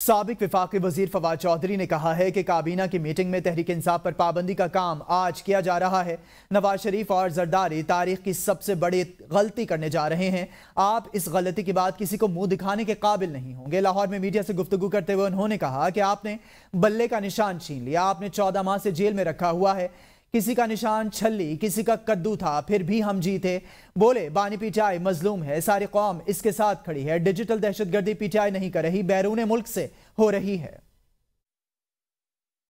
सबक विफाक वजीर फवाद चौधरी ने कहा है कि काबीना की मीटिंग में तहरीक इंसाफ पर पाबंदी का काम आज किया जा रहा है नवाज शरीफ और जरदारी तारीख की सबसे बड़ी गलती करने जा रहे हैं आप इस गलती की बात किसी को मुंह दिखाने के काबिल नहीं होंगे लाहौर में मीडिया से गुफ्तु करते हुए उन्होंने कहा कि आपने बल्ले का निशान छीन लिया आपने चौदह माह से जेल में रखा हुआ है किसी का निशान छल्ली किसी का कद्दू था फिर भी हम जीते बोले बानी पीटीआई मजलूम है सारी कौम इसके साथ खड़ी है डिजिटल दहशतगर्दी पीटीआई नहीं कर रही बैरून मुल्क से हो रही है